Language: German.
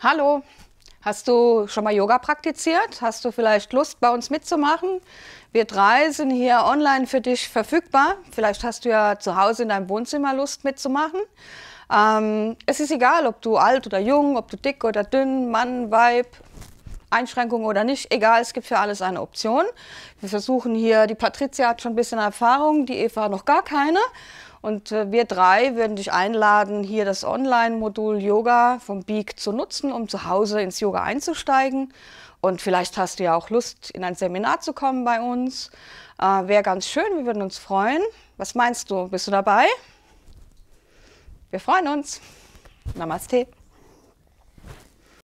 Hallo, hast du schon mal Yoga praktiziert? Hast du vielleicht Lust, bei uns mitzumachen? Wir drei sind hier online für dich verfügbar. Vielleicht hast du ja zu Hause in deinem Wohnzimmer Lust mitzumachen. Ähm, es ist egal, ob du alt oder jung, ob du dick oder dünn, Mann, Weib, Einschränkung oder nicht, egal, es gibt für alles eine Option. Wir versuchen hier, die Patricia hat schon ein bisschen Erfahrung, die Eva noch gar keine. Und äh, wir drei würden dich einladen, hier das Online-Modul Yoga vom Beak zu nutzen, um zu Hause ins Yoga einzusteigen. Und vielleicht hast du ja auch Lust, in ein Seminar zu kommen bei uns. Äh, Wäre ganz schön, wir würden uns freuen. Was meinst du? Bist du dabei? Wir freuen uns. Namaste.